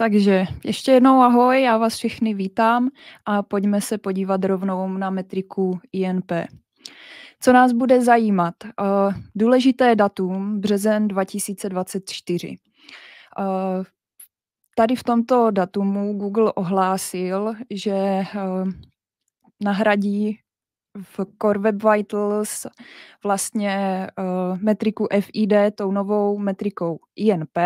Takže ještě jednou ahoj, já vás všichni vítám a pojďme se podívat rovnou na metriku INP. Co nás bude zajímat? Eh, důležité datum březen 2024. Eh, tady v tomto datumu Google ohlásil, že eh, nahradí v Core Web Vitals vlastně metriku FID tou novou metrikou INP.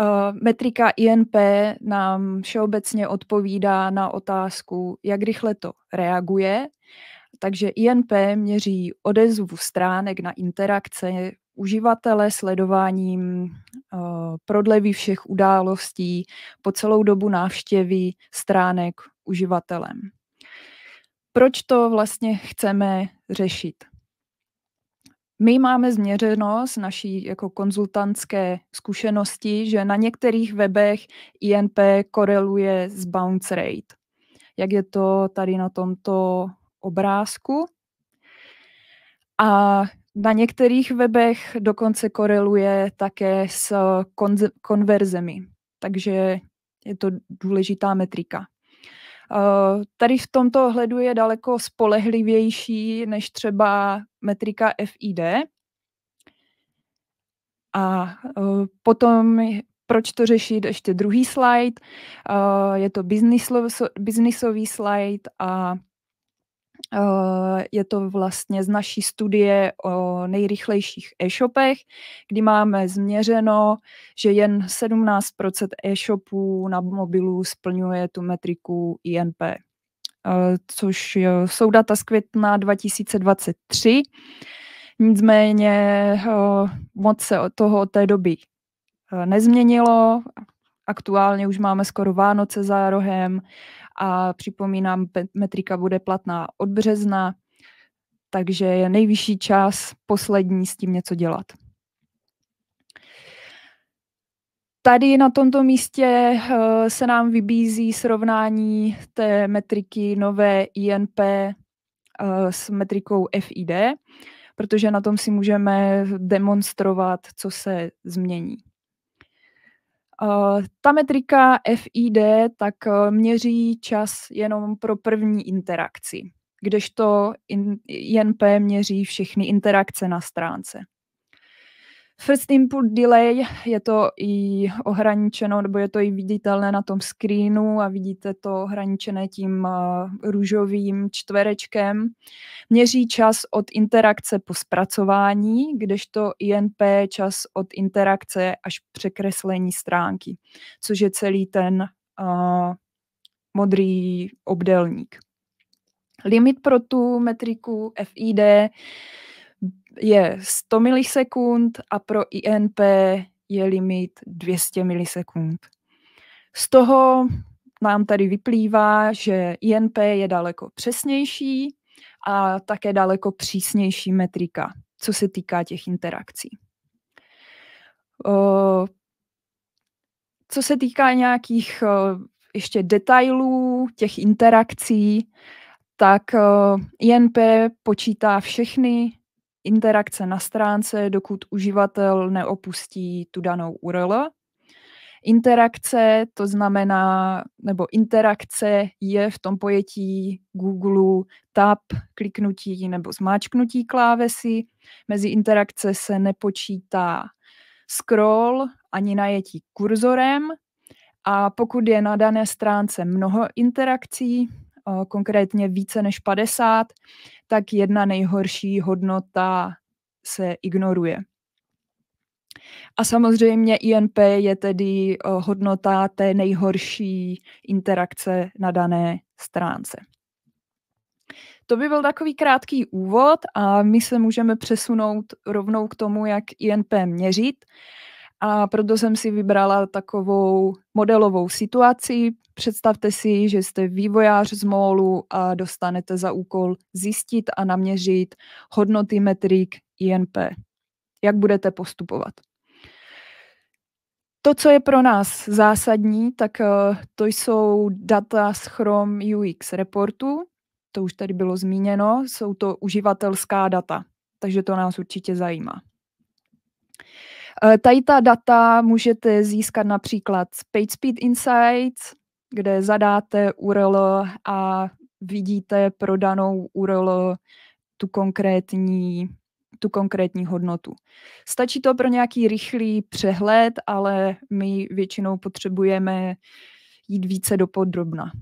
Eh, metrika INP nám všeobecně odpovídá na otázku, jak rychle to reaguje. Takže INP měří odezvu stránek na interakce uživatele sledováním eh, prodlevy všech událostí po celou dobu návštěvy stránek uživatelem. Proč to vlastně chceme řešit? My máme změřeno z naší jako konzultantské zkušenosti, že na některých webech INP koreluje s bounce rate. Jak je to tady na tomto obrázku. A na některých webech dokonce koreluje také s konverzemi. Takže je to důležitá metrika. Eh, tady v tomto ohledu je daleko spolehlivější než třeba metrika FID. A eh, potom proč to řešit, ještě druhý slide, eh, je to businessový slide a Eh, je to vlastně z naší studie o nejrychlejších e-shopech, kdy máme změřeno, že jen 17% e-shopů na mobilu splňuje tu metriku INP, eh, což jsou data z května 2023. Nicméně eh, moc se od toho od té doby nezměnilo. Aktuálně už máme skoro Vánoce za rohem, a připomínám, metrika bude platná od března, takže je nejvyšší čas poslední s tím něco dělat. Tady na tomto místě eh, se nám vybízí srovnání té metriky nové INP eh, s metrikou FID, protože na tom si můžeme demonstrovat, co se změní. Eh, ta metrika FID tak eh, měří čas jenom pro první interakci, kdežto INP měří všechny interakce na stránce. First input delay je to i ohraničeno, nebo je to i viditelné na tom screenu a vidíte to ohraničené tím eh, růžovým čtverečkem. Měří čas od interakce po zpracování, kdežto INP je čas od interakce až překreslení stránky, což je celý ten uh, modrý obdelník. Limit pro tu metriku FID je 100 milisekund a pro INP je limit 200 milisekund. Z toho nám tady vyplývá, že INP je daleko přesnější a také daleko přísnější metrika, co se týká těch interakcí. Co se týká nějakých ještě detailů těch interakcí, tak INP počítá všechny interakce na stránce, dokud uživatel neopustí tu danou URL. Interakce, to znamená, nebo interakce je v tom pojetí Google tab, kliknutí nebo zmáčknutí klávesy. Mezi interakce se nepočítá scroll ani najetí kurzorem. A pokud je na dané stránce mnoho interakcí, konkrétně více než 50, tak jedna nejhorší hodnota se ignoruje. A samozřejmě INP je tedy hodnota té nejhorší interakce na dané stránce. To by byl takový krátký úvod a my se můžeme přesunout rovnou k tomu, jak INP měřit a proto jsem si vybrala takovou modelovou situaci. Představte si, že jste vývojář z MOLu a dostanete za úkol zjistit a naměřit hodnoty metrik INP. Jak budete postupovat? To, co je pro nás zásadní, tak eh, to jsou data z Chrome UX reportu. To už tady bylo zmíněno, jsou to uživatelská data, takže to nás určitě zajímá. Eh, tady ta data můžete získat například z PageSpeed Insights, kde zadáte URL a vidíte pro danou URL tu konkrétní, tu konkrétní hodnotu. Stačí to pro nějaký rychlý přehled, ale my většinou potřebujeme jít více do podrobna.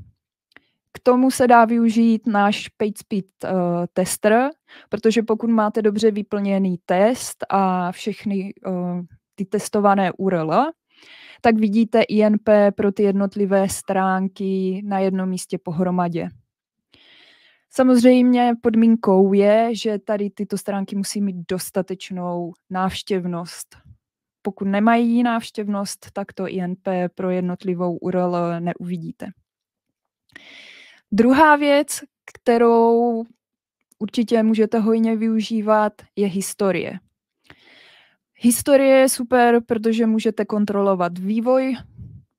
K tomu se dá využít náš PageSpeed uh, eh, tester, Protože pokud máte dobře vyplněný test a všechny uh, ty testované URL, tak vidíte INP pro ty jednotlivé stránky na jednom místě pohromadě. Samozřejmě podmínkou je, že tady tyto stránky musí mít dostatečnou návštěvnost. Pokud nemají návštěvnost, tak to INP pro jednotlivou URL neuvidíte. Druhá věc, kterou určitě můžete hojně využívat, je historie. Historie je super, protože můžete kontrolovat vývoj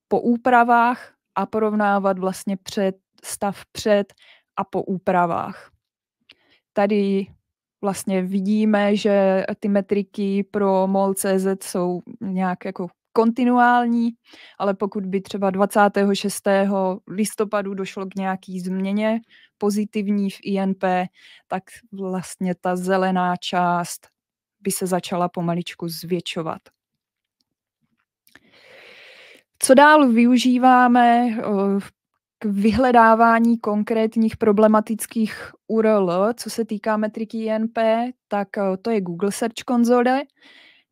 po úpravách a porovnávat vlastně před, stav před a po úpravách. Tady vlastně vidíme, že ty metriky pro MOL.cz jsou nějak jako kontinuální, ale pokud by třeba 26. listopadu došlo k nějaký změně pozitivní v INP, tak vlastně ta zelená část by se začala pomaličku zvětšovat. Co dál využíváme k vyhledávání konkrétních problematických URL, co se týká metriky INP, tak to je Google Search Console,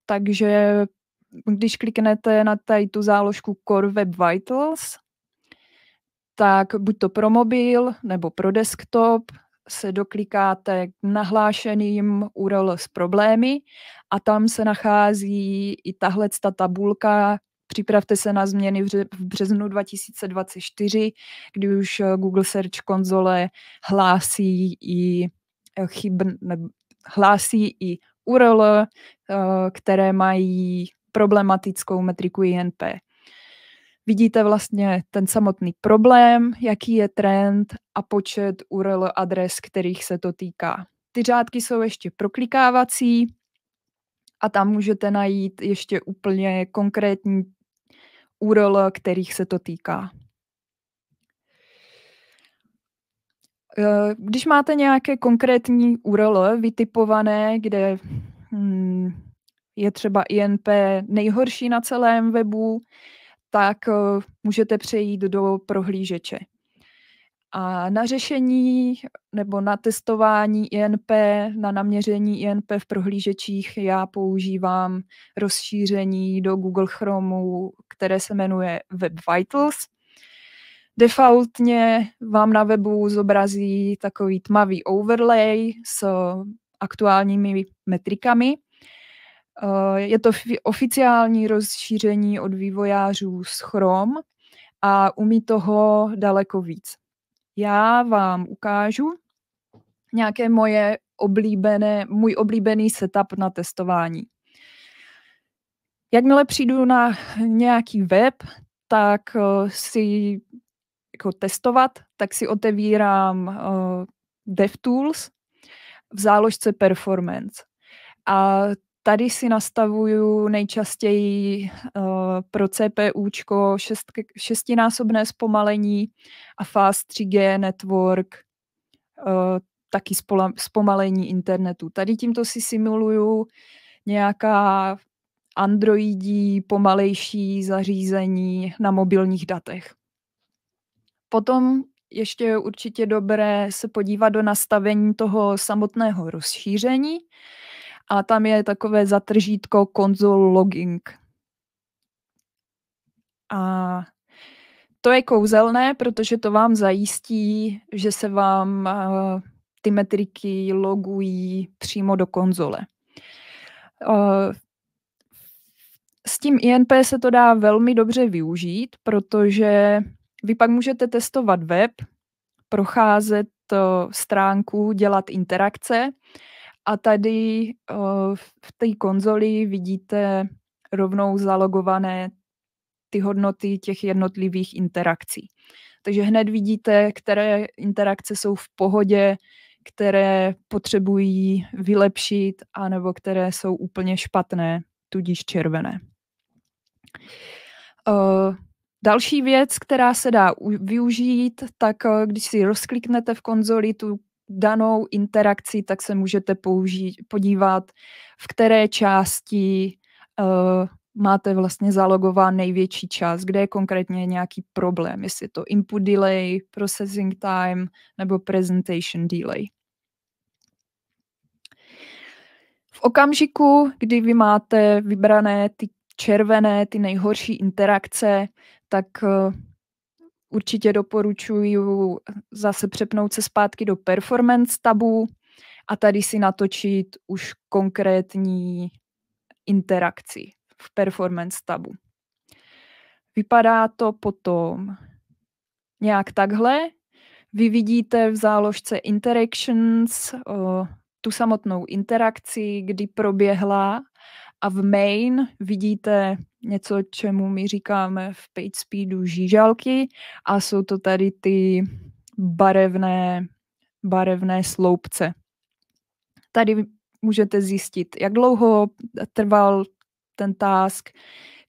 takže když kliknete na tady tu záložku Core Web Vitals, tak buď to pro mobil nebo pro desktop se doklikáte k nahlášeným URL s problémy a tam se nachází i tahle ta tabulka Připravte se na změny v březnu 2024, kdy už eh, Google Search konzole hlásí i eh, chyb, ne, hlásí i URL, eh, které mají problematickou metriku INP. Vidíte vlastně ten samotný problém, jaký je trend a počet URL adres, kterých se to týká. Ty řádky jsou ještě proklikávací a tam můžete najít ještě úplně konkrétní URL, kterých se to týká. Eh, když máte nějaké konkrétní URL vytipované, kde hm, je třeba INP nejhorší na celém webu, tak eh, můžete přejít do prohlížeče. A na řešení nebo na testování INP, na naměření INP v prohlížečích já používám rozšíření do Google Chromu, které se jmenuje Web Vitals. Defaultně vám na webu zobrazí takový tmavý overlay s aktuálními metrikami Eh, je to oficiální rozšíření od vývojářů z Chrome a umí toho daleko víc. Já vám ukážu nějaké moje oblíbené, můj oblíbený setup na testování. Jakmile přijdu na nějaký web, tak eh, si jako testovat, tak si otevírám eh, DevTools v záložce Performance. A Tady si nastavuju nejčastěji eh, pro CPUčko šest, šestinásobné zpomalení a Fast 3G network, eh, taky zpomalení internetu. Tady tímto si simuluju nějaká androidí pomalejší zařízení na mobilních datech. Potom ještě je určitě dobré se podívat do nastavení toho samotného rozšíření, a tam je takové zatržítko konzol logging. A to je kouzelné, protože to vám zajistí, že se vám uh, ty metriky logují přímo do konzole. Uh, s tím INP se to dá velmi dobře využít, protože vy pak můžete testovat web, procházet eh, stránku, dělat interakce a tady v té konzoli vidíte rovnou zalogované ty hodnoty těch jednotlivých interakcí. Takže hned vidíte, které interakce jsou v pohodě, které potřebují vylepšit, anebo které jsou úplně špatné, tudíž červené. Další věc, která se dá využít, tak když si rozkliknete v konzoli tu danou interakci, tak se můžete použít, podívat, v které části uh, máte vlastně zalogován největší čas, kde je konkrétně nějaký problém, jestli je to input delay, processing time nebo presentation delay. V okamžiku, kdy vy máte vybrané ty červené, ty nejhorší interakce, tak uh, Určitě doporučuji zase přepnout se zpátky do performance tabu a tady si natočit už konkrétní interakci v performance tabu. Vypadá to potom nějak takhle. Vy vidíte v záložce Interactions o, eh, tu samotnou interakci, kdy proběhla a v main vidíte něco, čemu my říkáme v page speedu žížalky a jsou to tady ty barevné, barevné sloupce. Tady můžete zjistit, jak dlouho trval ten task,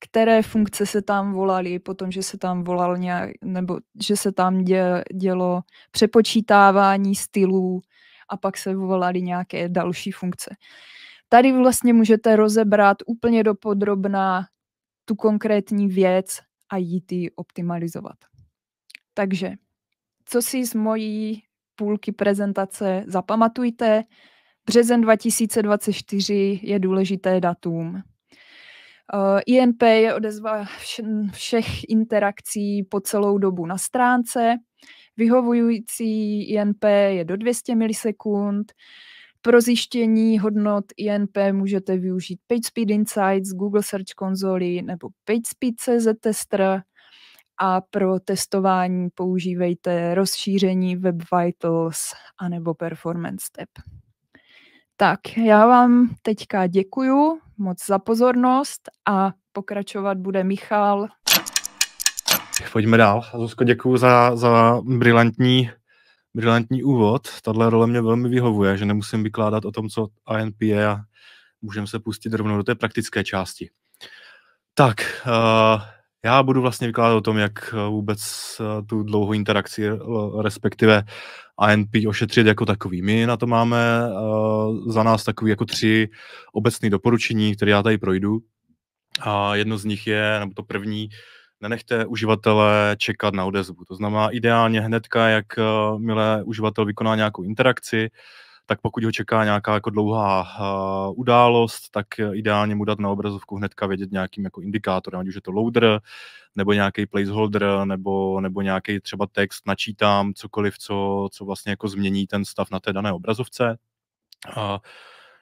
které funkce se tam volaly, potom, že se tam volal nějak, nebo že se tam dělo přepočítávání stylů a pak se volaly nějaké další funkce. Tady vlastně můžete rozebrat úplně do podrobná tu konkrétní věc a jít ji optimalizovat. Takže, co si z mojí půlky prezentace zapamatujte, březen 2024 je důležité datum. Eh, INP je odezva všech interakcí po celou dobu na stránce. Vyhovující INP je do 200 milisekund. Pro zjištění hodnot INP můžete využít PageSpeed Insights, Google Search Console nebo PageSpeed CZ Tester a pro testování používejte rozšíření Web Vitals anebo Performance Tab. Tak, já vám teďka děkuju moc za pozornost a pokračovat bude Michal. Pojďme dál. Zuzko, děkuji za, za brilantní brilantní úvod. Tahle role mě velmi vyhovuje, že nemusím vykládat o tom, co INP je a můžeme se pustit rovnou do té praktické části. Tak, eh, já budu vlastně vykládat o tom, jak eh, vůbec eh, tu dlouhou interakci, respektive ANP ošetřit jako takový. My na to máme za nás takový jako tři obecné doporučení, které já tady projdu. A jedno z nich je, nebo to první, nenechte uživatele čekat na odezvu. To znamená ideálně hnedka, jak eh, milé uživatel vykoná nějakou interakci, tak pokud ho čeká nějaká jako dlouhá uh, událost, tak ideálně mu dát na obrazovku hnedka vědět nějakým jako indikátorem, ať už je to loader, nebo nějaký placeholder, nebo, nebo nějaký třeba text, načítám cokoliv, co, co vlastně jako změní ten stav na té dané obrazovce. Uh,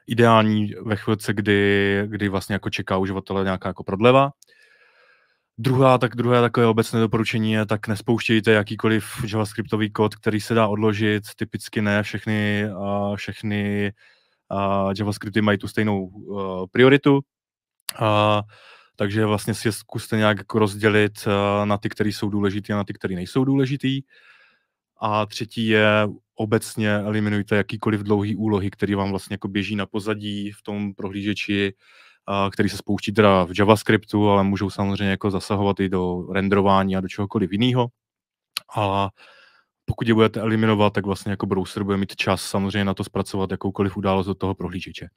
ideální ve chvilce, kdy, kdy vlastně jako čeká uživatele nějaká jako prodleva. Druhá, tak druhé takové obecné doporučení je, tak nespouštějte jakýkoliv JavaScriptový kód, který se dá odložit, typicky ne, všechny, uh, všechny uh, JavaScripty mají tu stejnou uh, prioritu, uh, takže vlastně si je zkuste nějak jako rozdělit uh, na ty, které jsou důležité, a na ty, které nejsou důležité. A třetí je obecně eliminujte jakýkoliv dlouhý úlohy, které vám vlastně jako běží na pozadí v tom prohlížeči, a, který se spouští teda v JavaScriptu, ale můžou samozřejmě jako zasahovat i do renderování a do čehokoliv jiného. A pokud je budete eliminovat, tak vlastně jako browser bude mít čas samozřejmě na to zpracovat jakoukoliv událost do toho prohlížeče.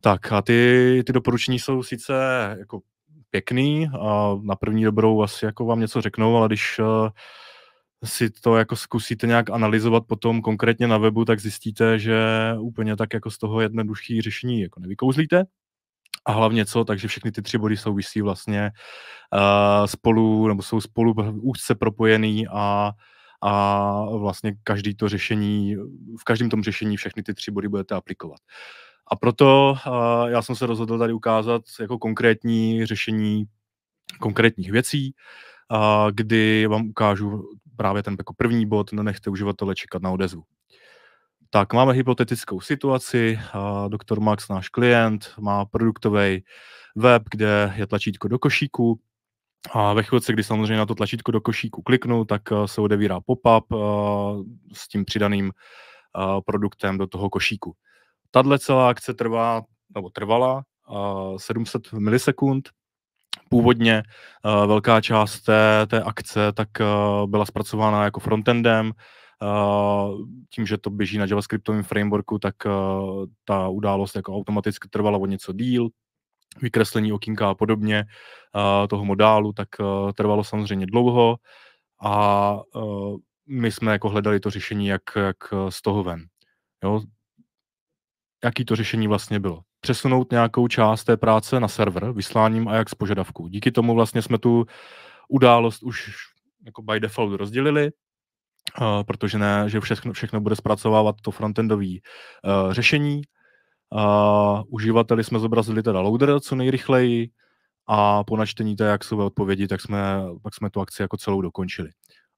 Tak a ty, ty doporučení jsou sice jako pěkný a na první dobrou asi jako vám něco řeknou, ale když eh, si to jako zkusíte nějak analyzovat potom konkrétně na webu, tak zjistíte, že úplně tak jako z toho jednodušší řešení jako nevykouzlíte a hlavně co, takže všechny ty tři body souvisí vlastně uh, spolu, nebo jsou spolu úzce propojený a a vlastně každý to řešení, v každém tom řešení všechny ty tři body budete aplikovat. A proto uh, já jsem se rozhodl tady ukázat jako konkrétní řešení konkrétních věcí, uh, kdy vám ukážu právě ten jako první bod, nenechte no uživatele čekat na odezvu. Tak, máme hypotetickou situaci, doktor Max, náš klient, má produktový web, kde je tlačítko do košíku, a ve chvíli, kdy samozřejmě na to tlačítko do košíku kliknu, tak se odevírá pop-up s tím přidaným produktem do toho košíku. Tadle celá akce trvá, nebo trvala 700 milisekund. Původně velká část té, té akce tak byla zpracována jako frontendem, Eh, tím, že to běží na JavaScriptovém frameworku, tak eh, ta událost jako automaticky trvala o něco díl, vykreslení okinka a podobně eh, toho modálu, tak trvalo samozřejmě dlouho a my jsme jako hledali to řešení, jak, jak z toho ven. Jo? Jaký to řešení vlastně bylo? Přesunout nějakou část té práce na server vysláním a z požadavků. Díky tomu vlastně jsme tu událost už jako by default rozdělili Uh, protože ne, že všechno, všechno bude zpracovávat to frontendové uh, eh, řešení. Uh, uživateli jsme zobrazili teda loader co nejrychleji a po načtení té jaksové odpovědi, tak jsme, tak jsme tu akci jako celou dokončili.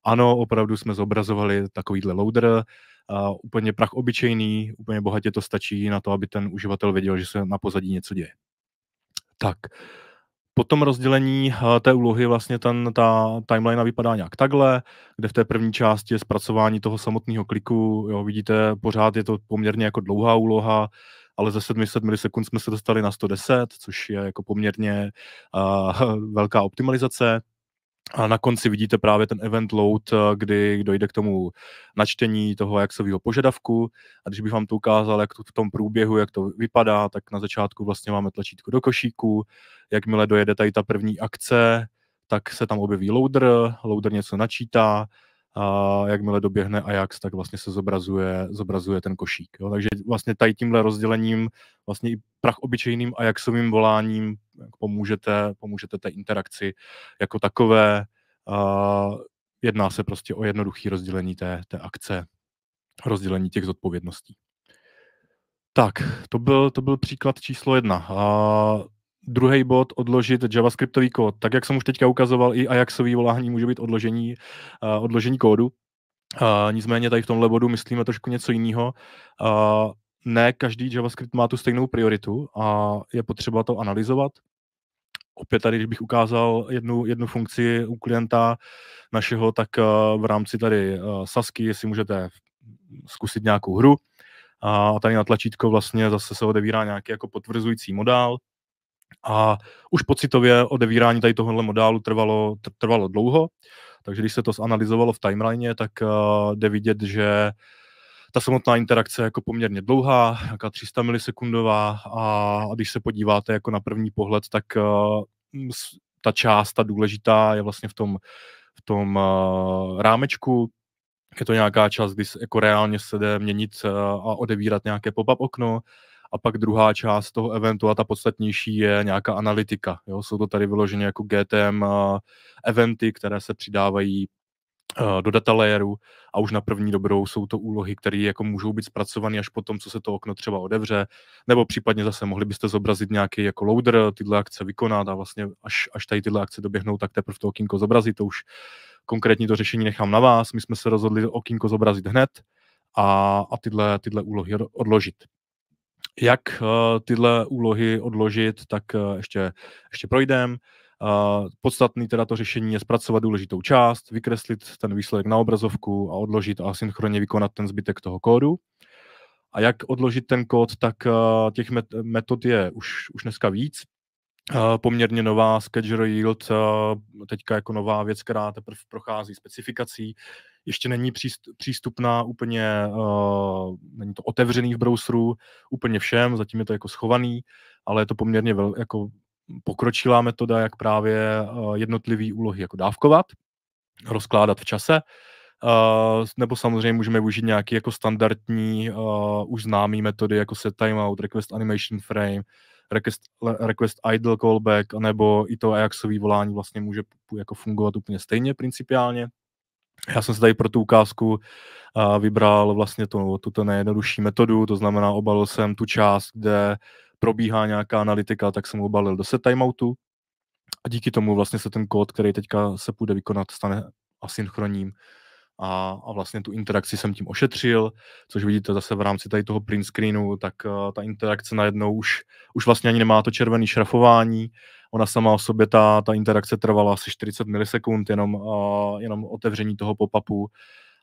Ano, opravdu jsme zobrazovali takovýhle loader, uh, úplně prach obyčejný, úplně bohatě to stačí na to, aby ten uživatel věděl, že se na pozadí něco děje. Tak, uh, po tom rozdělení eh, té úlohy vlastně ten, ta timeline vypadá nějak takhle, kde v té první části je zpracování toho samotného kliku, jo, vidíte, pořád je to poměrně jako dlouhá úloha, ale ze 700 milisekund jsme se dostali na 110, což je jako poměrně uh, velká optimalizace. A na konci vidíte právě ten event load, eh, kdy dojde k tomu načtení toho jaksového požadavku. A když bych vám to ukázal, jak to v tom průběhu, jak to vypadá, tak na začátku vlastně máme tlačítko do košíku. Jakmile dojede tady ta první akce, tak se tam objeví loader, loader něco načítá, a jakmile doběhne Ajax, tak vlastně se zobrazuje, zobrazuje ten košík. Jo? Takže vlastně tady tímhle rozdělením, vlastně i prach obyčejným Ajaxovým voláním pomůžete, pomůžete té interakci jako takové. A jedná se prostě o jednoduché rozdělení té, té akce, rozdělení těch zodpovědností. Tak, to byl, to byl příklad číslo jedna. A druhý bod odložit javascriptový kód. Tak, jak jsem už teďka ukazoval, i Ajaxový volání může být odložení, uh, odložení kódu. Uh, nicméně tady v tomhle bodu myslíme trošku něco jiného. Uh, ne každý JavaScript má tu stejnou prioritu a je potřeba to analyzovat. Opět tady, když bych ukázal jednu, jednu funkci u klienta našeho, tak uh, v rámci tady uh, Sasky, jestli můžete zkusit nějakou hru, a tady na tlačítko vlastně zase se odevírá nějaký jako potvrzující modál, a už pocitově odevírání tady tohohle modálu trvalo, trvalo dlouho, takže když se to zanalizovalo v timeline, tak uh, jde vidět, že ta samotná interakce je jako poměrně dlouhá, jaká 300 milisekundová a, a když se podíváte jako na první pohled, tak uh, ta část, ta důležitá, je vlastně v tom, v tom uh, rámečku, je to nějaká část, kdy jako reálně se jde měnit uh, a odevírat nějaké pop-up okno, a pak druhá část toho eventu a ta podstatnější je nějaká analytika. Jo? Jsou to tady vyloženě jako GTM eh, eventy, které se přidávají eh, do data layeru a už na první dobrou jsou to úlohy, které jako můžou být zpracované až po tom, co se to okno třeba odevře, nebo případně zase mohli byste zobrazit nějaký jako loader, tyhle akce vykonat a vlastně až, až tady tyhle akce doběhnou, tak teprve to okýnko zobrazit, to už konkrétní to řešení nechám na vás, my jsme se rozhodli okýnko zobrazit hned a, a tyhle, tyhle úlohy odložit jak eh, tyhle úlohy odložit, tak eh, ještě, ještě projdem. Eh, podstatný teda to řešení je zpracovat důležitou část, vykreslit ten výsledek na obrazovku a odložit a synchronně vykonat ten zbytek toho kódu. A jak odložit ten kód, tak těch metod je už, už dneska víc. Poměrně nová Sketcher Yield, teďka jako nová věc, která teprve prochází specifikací, ještě není přístupná úplně, uh, není to otevřený v browseru úplně všem, zatím je to jako schovaný, ale je to poměrně vel, jako pokročilá metoda, jak právě uh, eh, jednotlivé úlohy jako dávkovat, rozkládat v čase, Uh, nebo samozřejmě můžeme využít nějaké jako standardní, uh, už známé metody, jako set timeout, request animation frame, request, request idle callback, nebo i to Ajaxové volání vlastně může jako fungovat úplně stejně principiálně. Já jsem se tady pro tu ukázku a vybral vlastně tu, tuto nejjednodušší metodu, to znamená obalil jsem tu část, kde probíhá nějaká analytika, tak jsem ho obalil do set timeoutu a díky tomu vlastně se ten kód, který teďka se půjde vykonat, stane asynchronním a, a vlastně tu interakci jsem tím ošetřil, což vidíte zase v rámci tady toho print screenu, tak uh, ta interakce najednou už, už vlastně ani nemá to červený šrafování, ona sama o sobě, ta, ta interakce trvala asi 40 milisekund, jenom, uh, jenom otevření toho pop-upu.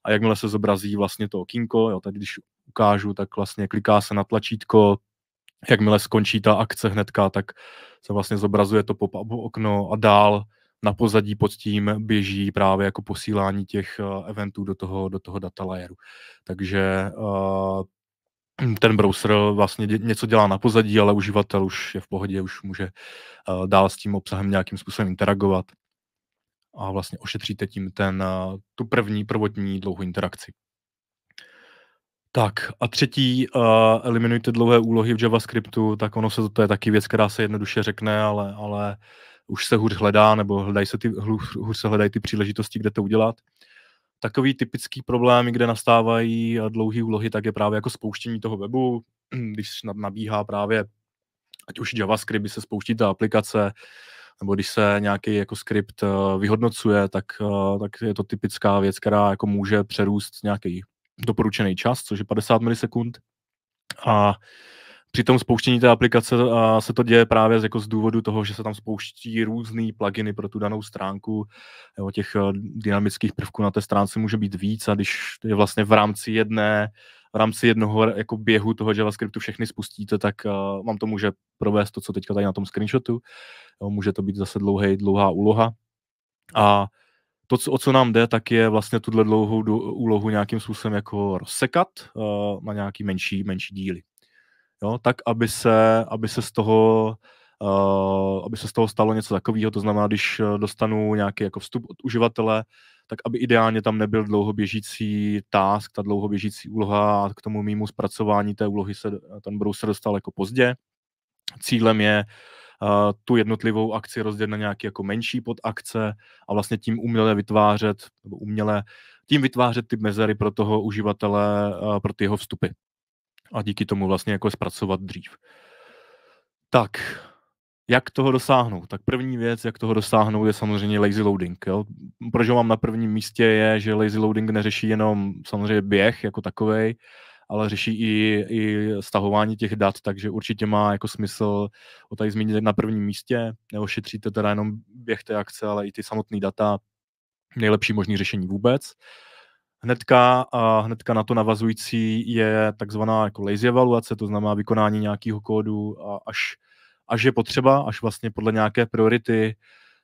A jakmile se zobrazí vlastně to okýnko, jo, tak když ukážu, tak vlastně kliká se na tlačítko, jakmile skončí ta akce hnedka, tak se vlastně zobrazuje to pop-up okno a dál na pozadí pod tím běží právě jako posílání těch eh, eventů do toho, do toho data layeru. Takže uh, Hm, ten browser vlastně něco dělá na pozadí, ale uživatel už je v pohodě, už může eh, dál s tím obsahem nějakým způsobem interagovat a vlastně ošetříte tím ten, eh, tu první prvotní dlouhou interakci. Tak a třetí, eh, eliminujte dlouhé úlohy v JavaScriptu, tak ono se to, je taky věc, která se jednoduše řekne, ale, ale už se hůř hledá, nebo hledají se ty, hůř se hledají ty příležitosti, kde to udělat. Takový typický problém, kde nastávají dlouhé úlohy, tak je právě jako spouštění toho webu, mm, když nabíhá právě ať už JavaScript, by se spouští ta aplikace, nebo když se nějaký jako skript eh, vyhodnocuje, tak, eh, tak je to typická věc, která jako může přerůst nějaký doporučený čas, což je 50 milisekund. A při tom spouštění té aplikace a se to děje právě z, jako z důvodu toho, že se tam spouští různé pluginy pro tu danou stránku. Jo, těch eh, dynamických prvků na té stránce může být víc a když je vlastně v rámci jedné v rámci jednoho jako běhu toho JavaScriptu všechny spustíte, tak uh, vám to může provést to, co teďka tady na tom screenshotu. Jo, může to být zase dlouhý, dlouhá úloha. A to, co, o co nám jde, tak je vlastně tuhle dlouhou úlohu nějakým způsobem jako rozsekat uh, na nějaký menší, menší díly jo, tak aby se, aby se z toho Uh, aby se z toho stalo něco takového, to znamená, když eh, dostanu nějaký jako vstup od uživatele, tak aby ideálně tam nebyl dlouhoběžící task, ta dlouhoběžící úloha a k tomu mýmu zpracování té úlohy se ten browser dostal jako pozdě. Cílem je uh, tu jednotlivou akci rozdělit na nějaké jako menší podakce a vlastně tím uměle vytvářet, nebo uměle tím vytvářet ty mezery pro toho uživatele, uh, pro ty jeho vstupy a díky tomu vlastně jako zpracovat dřív. Tak, jak toho dosáhnout? Tak první věc, jak toho dosáhnout, je samozřejmě lazy loading. Jo? Proč ho mám na prvním místě je, že lazy loading neřeší jenom samozřejmě běh jako takový, ale řeší i, i stahování těch dat, takže určitě má jako smysl o tady zmínit na prvním místě, Neošetříte teda jenom běh té akce, ale i ty samotné data, nejlepší možný řešení vůbec. Uh, Hnedka, a hnedka na to navazující je takzvaná jako lazy evaluace, to znamená vykonání nějakého kódu a až, až je potřeba, až vlastně podle nějaké priority,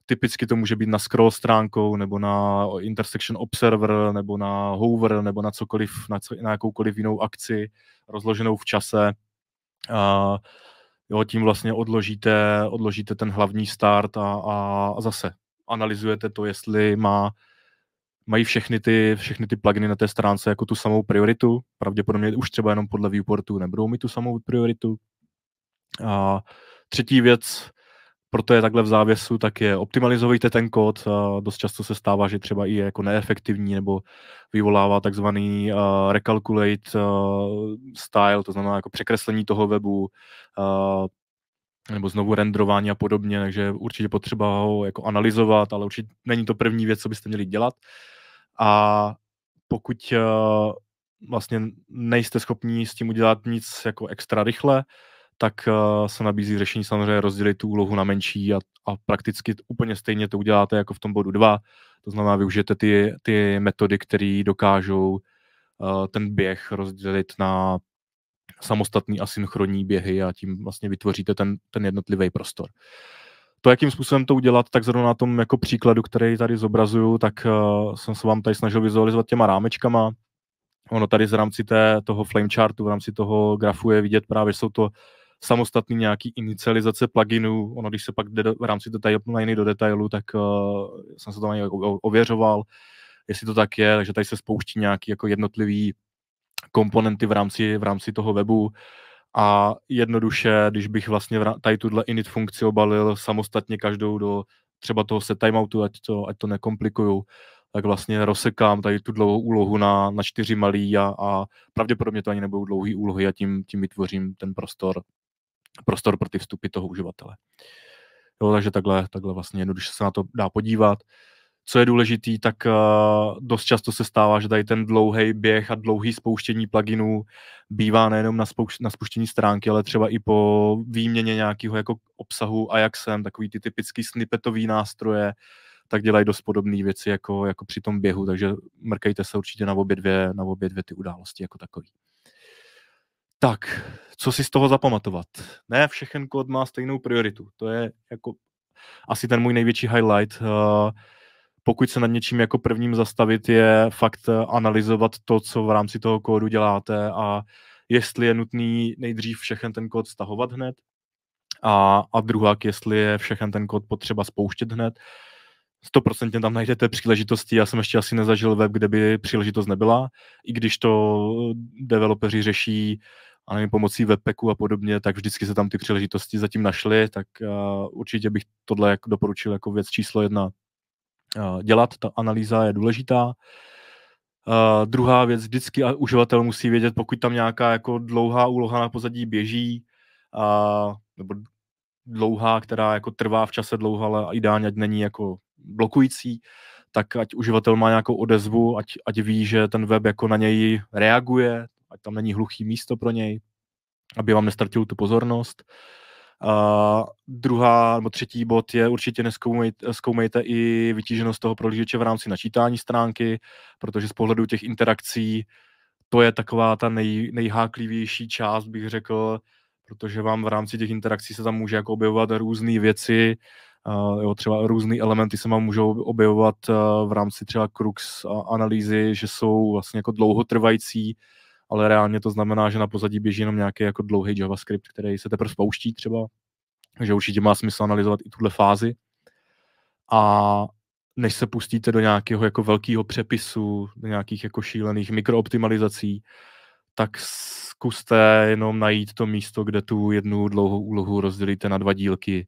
typicky to může být na scroll stránkou, nebo na intersection observer, nebo na hover, nebo na cokoliv, na, co, na jakoukoliv jinou akci rozloženou v čase. A, jo, tím vlastně odložíte, odložíte ten hlavní start a, a, a zase analyzujete to, jestli má mají všechny ty, všechny ty pluginy na té stránce jako tu samou prioritu, pravděpodobně už třeba jenom podle viewportu nebudou mít tu samou prioritu. A třetí věc, proto je takhle v závěsu, tak je optimalizujte ten kód. Dost často se stává, že třeba i je jako neefektivní nebo vyvolává takzvaný uh, recalculate uh, style, to znamená jako překreslení toho webu, uh, nebo znovu renderování a podobně, takže určitě potřeba ho jako analyzovat, ale určitě není to první věc, co byste měli dělat a pokud uh, vlastně nejste schopni s tím udělat nic jako extra rychle, tak uh, se nabízí řešení samozřejmě rozdělit tu úlohu na menší a, a prakticky úplně stejně to uděláte jako v tom bodu 2, to znamená využijete ty, ty metody, které dokážou uh, ten běh rozdělit na samostatný asynchronní běhy a tím vlastně vytvoříte ten, ten jednotlivý prostor. Uh, to, jakým způsobem to udělat, tak zrovna na tom jako příkladu, který tady zobrazuju, tak uh, jsem se vám tady snažil vizualizovat těma rámečkama. Ono tady z rámci té, toho flamechartu, v rámci toho grafu je vidět právě, jsou to samostatný nějaký inicializace pluginů. Ono, když se pak jde do, v rámci té pipeliny do detailu, tak uh, jsem se to ani ověřoval, jestli to tak je, takže tady se spouští nějaký jako jednotlivý komponenty v rámci, v rámci toho webu a jednoduše, když bych vlastně tady tuhle init funkci obalil samostatně každou do třeba toho set timeoutu, ať to, ať to nekomplikuju, tak vlastně rozsekám tady tu dlouhou úlohu na, na čtyři malý a, a pravděpodobně to ani nebudou dlouhý úlohy a tím, tím vytvořím ten prostor, prostor pro ty vstupy toho uživatele. Jo, takže takhle, takhle vlastně jednoduše se na to dá podívat. Uh, co je důležitý, tak uh, dost často se stává, že tady ten dlouhý běh a dlouhý spouštění pluginů bývá nejenom na, spouš- na spuštění stránky, ale třeba i po výměně nějakého jako obsahu a jsem, takový ty typický snippetový nástroje, tak dělají dost podobné věci jako, jako při tom běhu, takže mrkejte se určitě na obě dvě, na obě dvě ty události jako takový. Tak, co si z toho zapamatovat? Ne, všechen kód má stejnou prioritu. To je jako asi ten můj největší highlight. Eh, pokud se nad něčím jako prvním zastavit, je fakt eh, analyzovat to, co v rámci toho kódu děláte a jestli je nutný nejdřív všechen ten kód stahovat hned a, a druhá, jestli je všechen ten kód potřeba spouštět hned. 100% tam najdete příležitosti. Já jsem ještě asi nezažil web, kde by příležitost nebyla. I když to eh, developeři řeší a nevím, pomocí webpacku a podobně, tak vždycky se tam ty příležitosti zatím našly, tak uh, určitě bych tohle jako doporučil jako věc číslo jedna, Eh, dělat. Ta analýza je důležitá. Uh, druhá věc, vždycky uživatel musí vědět, pokud tam nějaká jako dlouhá úloha na pozadí běží, uh, nebo dlouhá, která jako trvá v čase dlouho, ale ideálně, ať není jako blokující, tak ať uživatel má nějakou odezvu, ať, ať ví, že ten web jako na něj reaguje, ať tam není hluchý místo pro něj, aby vám nestratil tu pozornost. Uh, a druhá nebo třetí bod je určitě neskoumejte zkoumejte i vytíženost toho prohlížeče v rámci načítání stránky, protože z pohledu těch interakcí to je taková ta nej, nejháklivější část, bych řekl, protože vám v rámci těch interakcí se tam může jako objevovat různé věci, Uh, jo, třeba různé elementy se vám můžou objevovat uh, v rámci třeba Crux analýzy, že jsou vlastně jako dlouhotrvající, ale reálně to znamená, že na pozadí běží jenom nějaký jako dlouhý JavaScript, který se teprve spouští třeba, že určitě má smysl analyzovat i tuhle fázi. A než se pustíte do nějakého jako velkého přepisu, do nějakých jako šílených mikrooptimalizací, tak zkuste jenom najít to místo, kde tu jednu dlouhou úlohu rozdělíte na dva dílky,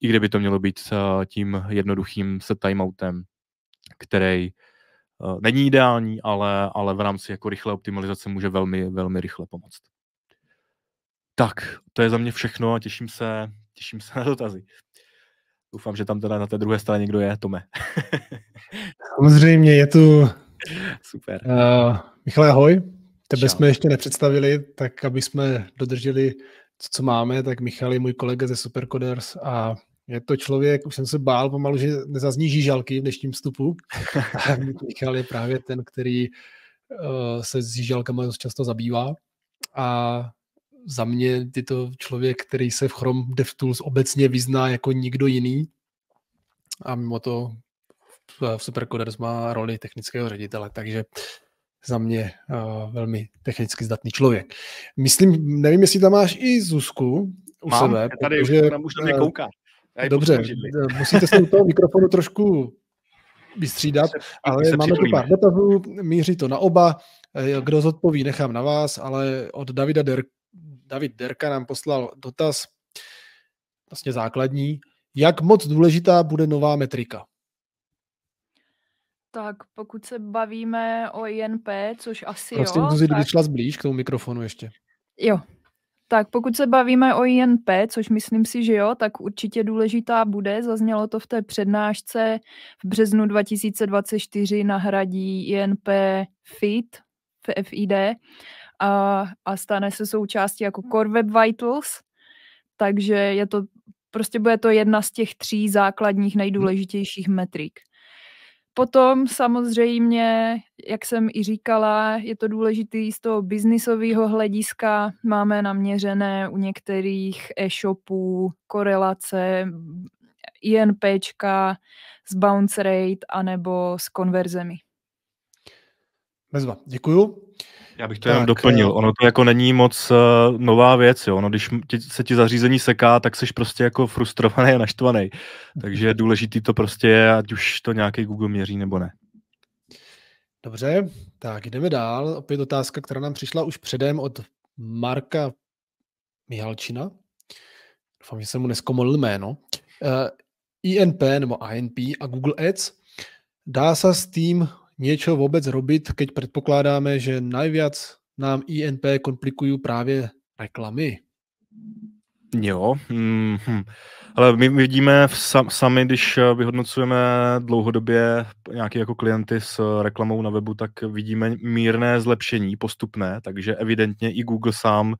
i kdyby to mělo být eh, tím jednoduchým set timeoutem, který Eh, není ideální, ale, ale v rámci jako rychlé optimalizace může velmi, velmi rychle pomoct. Tak, to je za mě všechno a těším se, těším se na dotazy. Doufám, že tam teda na té druhé straně někdo je, Tome. Samozřejmě je tu... Super. Uh, Michale, ahoj. Tebe Čau. jsme ještě nepředstavili, tak aby jsme dodrželi to, co máme, tak Michal je můj kolega ze Supercoders a je to člověk, už jsem se bál pomalu, že nezazní žížalky v dnešním vstupu. Michal je právě ten, který uh, se s žížalkama často zabývá. A za mě je to člověk, který se v Chrome DevTools obecně vyzná jako nikdo jiný. A mimo to eh, v Supercoders má roli technického ředitele, takže za mě uh, velmi technicky zdatný člověk. Myslím, nevím, jestli tam máš i Zuzku u Mám, sebe. Tady protože, už, tam, už na mě kouká. Dobře, eh, musíte se u toho mikrofonu trošku vystřídat, se, ale se máme tu pár dotazů, míří to na oba. Eh, kdo zodpoví, nechám na vás, ale od Davida Der, David Derka nám poslal dotaz, vlastně základní. Jak moc důležitá bude nová metrika? Tak pokud se bavíme o INP, což asi Prostě jo. Prostě tak... když šla zblíž k tomu mikrofonu ještě. Jo, tak pokud se bavíme o INP, což myslím si, že jo, tak určitě důležitá bude. Zaznělo to v té přednášce v březnu 2024 nahradí INP FIT, FID a, a stane se součástí jako Core Web Vitals, takže je to, prostě bude to jedna z těch tří základních hmm. nejdůležitějších metrik. Potom samozřejmě, jak jsem i říkala, je to důležité z toho biznisového hlediska. Máme naměřené u některých e-shopů korelace INP s bounce rate anebo s konverzemi. Bezva, děkuju. Já bych to tak, jenom doplnil. Eh, ono to jako není moc uh, nová věc, jo. Ono, když ti, se ti zařízení seká, tak jsi prostě jako frustrovaný a naštvaný. Takže důležitý to prostě je, ať už to nějaký Google měří nebo ne. Dobře, tak jdeme dál. Opět otázka, která nám přišla už předem od Marka Mihalčina. Doufám, že jsem mu neskomolil jméno. Uh, eh, INP nebo INP a Google Ads. Dá se s tím niečo vôbec robiť, keď predpokládáme, že najviac nám INP komplikujú práve reklamy? Jo, mm, hm. ale my vidíme sam, sami, když vyhodnocujeme dlouhodobě nějaké jako klienty s reklamou na webu, tak vidíme mírné zlepšení, postupné, takže evidentně i Google sám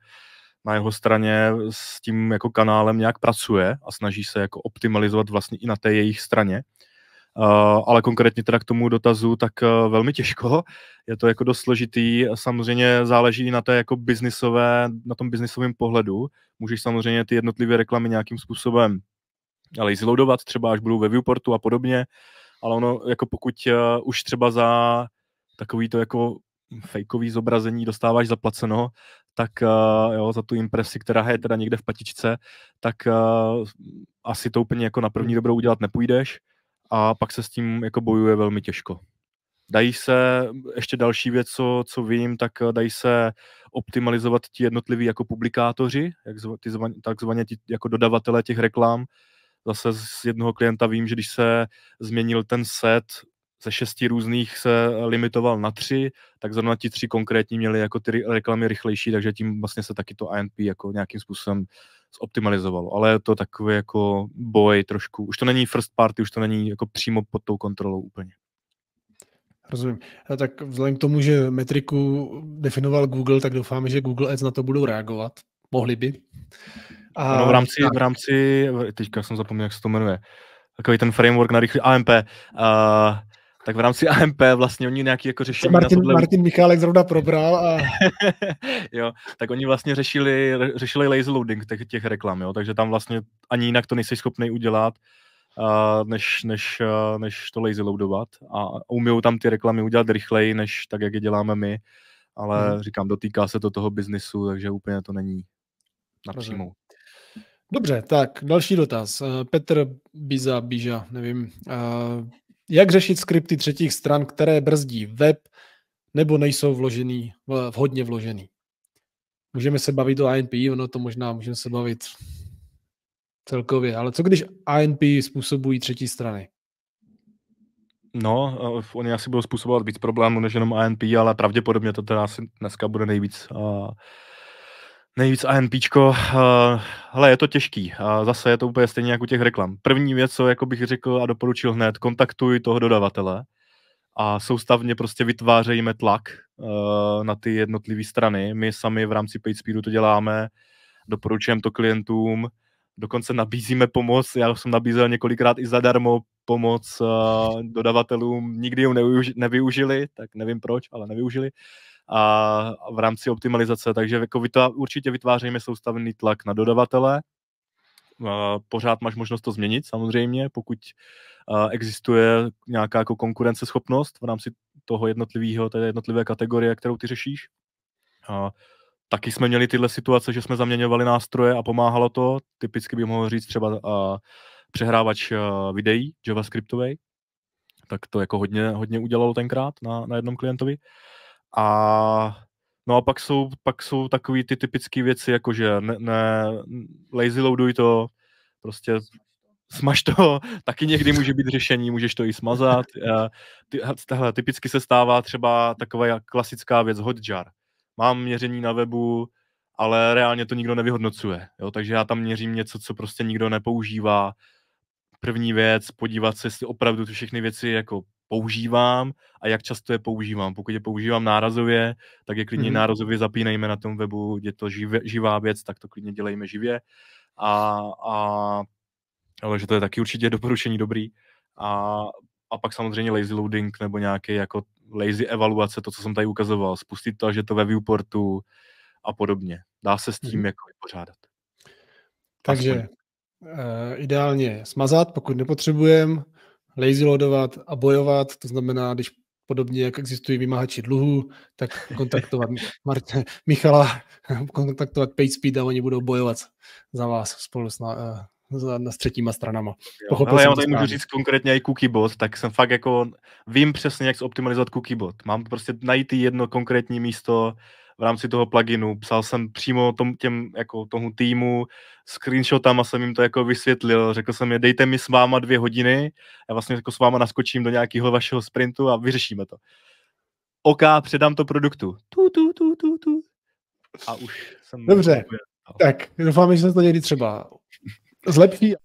na jeho straně s tím jako kanálem nějak pracuje a snaží se jako optimalizovat vlastně i na té jejich straně. Uh, Eh, ale konkrétně teda k tomu dotazu tak eh, velmi těžko. Je to jako dost složitý. Samozřejmě záleží na té jako biznisové, na tom biznisovém pohledu. Můžeš samozřejmě ty jednotlivé reklamy nějakým způsobem eh, ale zloadovat, třeba až budou ve viewportu a podobně, ale ono jako pokud už třeba za takový to jako fejkový zobrazení dostáváš zaplaceno, tak uh, jo, za tu impresi, která je teda někde v patičce, tak uh, asi to úplně jako na první dobrou udělat nepůjdeš a pak se s tím jako bojuje velmi těžko. Dají se, ještě další věc, co, co vím, tak eh, dají se optimalizovat ti jednotliví jako publikátoři, jak zva, ty zva, takzvaně ti jako dodavatelé těch reklam. Zase z jednoho klienta vím, že když se změnil ten set ze šesti různých se eh, limitoval na tři, tak zrovna ti tři konkrétní měli jako ty reklamy rychlejší, takže tím vlastně se taky to INP jako nějakým způsobem zoptimalizovalo. Ale je to takový jako boj trošku. Už to není first party, už to není jako přímo pod tou kontrolou úplně. Rozumím. A eh, tak vzhledem k tomu, že metriku definoval Google, tak doufáme, že Google Ads na to budou reagovat. Mohli by. A... No, v rámci, v rámci, teďka jsem zapomněl, jak se to jmenuje, takový ten framework na rychlý AMP. Uh, eh, tak v rámci AMP vlastně oni nějaký jako řešili... Martin, tohle... Martin Michálek zrovna probral a... jo, tak oni vlastně řešili, řešili lazy loading těch, těch reklam, jo, takže tam vlastně ani jinak to nejsi schopný udělat, uh, než, než, uh, než to lazy loadovat a umíjou tam ty reklamy udělat rychleji, než tak, jak je děláme my, ale hmm. říkám, dotýká se to toho biznisu, takže úplně to není napřímo. Dobře, tak další dotaz. Petr Biza, Biža, nevím. Uh jak řešit skripty třetích stran, které brzdí web nebo nejsou vložený, vhodně vložený? Můžeme se bavit o INP, ono to možná můžeme se bavit celkově, ale co když INP způsobují třetí strany? No, eh, oni asi budou způsobovat víc problémů než jenom ANP, ale pravděpodobně to teda asi dneska bude nejvíc uh, Nejvíc ANPčko, uh, eh, hele, je to těžký. A zase je to úplně stejně jako u těch reklam. První věc, co jako bych řekl a doporučil hned, kontaktuj toho dodavatele a soustavně prostě vytvářejíme tlak uh, na ty jednotlivé strany. My sami v rámci PageSpeedu to děláme, doporučujeme to klientům, dokonce nabízíme pomoc, já jsem nabízel několikrát i zadarmo pomoc uh, dodavatelům, nikdy ji nevyužili, tak nevím proč, ale nevyužili. Uh, a v rámci optimalizace, takže jako určitě vytvářejme soustavný tlak na dodavatele, pořád máš možnost to změnit samozřejmě, pokud existuje nějaká jako konkurenceschopnost v rámci toho jednotlivého, té jednotlivé kategorie, kterou ty řešíš. A taky jsme měli tyhle situace, že jsme zaměňovali nástroje a pomáhalo to. Typicky bych mohl říct třeba a, přehrávač a, videí, javascriptovej, tak to jako hodně, hodně udělalo tenkrát na, na jednom klientovi. A no a pak jsou, pak jsou takové ty typické věci, jako že ne, ne, lazy loaduj to, prostě smaž to, taky někdy může být řešení, můžeš to i smazat. Eh, ty, typicky se stává třeba taková klasická věc hotjar. Mám měření na webu, ale reálně to nikdo nevyhodnocuje. Jo? Takže já tam měřím něco, co prostě nikdo nepoužívá. První věc, podívat se, jestli opravdu ty všechny věci jako používám a jak často je používám. Pokud je používám nárazově, tak je klidně mm-hmm. nárazově zapínejme na tom webu, je to živě, živá věc, tak to klidně dělejme živě. A, a, ale že to je taky určitě doporučení dobrý. A, a pak samozřejmě lazy loading nebo nějaké jako lazy evaluace, to, co jsem tady ukazoval, spustit to, že to ve viewportu a podobně. Dá se s tím mm-hmm. jako vypořádat. Takže Aspoň. uh, ideálně smazat, pokud nepotřebujeme, lazy loadovat a bojovat, to znamená, když podobně jak existují vymahači dluhů, tak kontaktovat Mart- Michala, kontaktovat PageSpeed a oni budou bojovat za vás spolu s, na, eh, za, na s třetíma stranama. Jo, ale já vám tady můžu říct konkrétně i cookiebot, tak jsem fakt jako, vím přesně, jak optimalizovat cookiebot. Mám prostě najít jedno konkrétní místo, v rámci toho pluginu. Psal jsem přímo tom, těm, jako tomu týmu, screenshotama jsem jim to jako vysvětlil. Řekl jsem je, dejte mi s váma dvě hodiny, já vlastně jako s váma naskočím do nějakého vašeho sprintu a vyřešíme to. OK, předám to produktu. Tu, tu, tu, tu, tu. A už jsem... Dobře, tak doufám, že se to někdy třeba zlepší.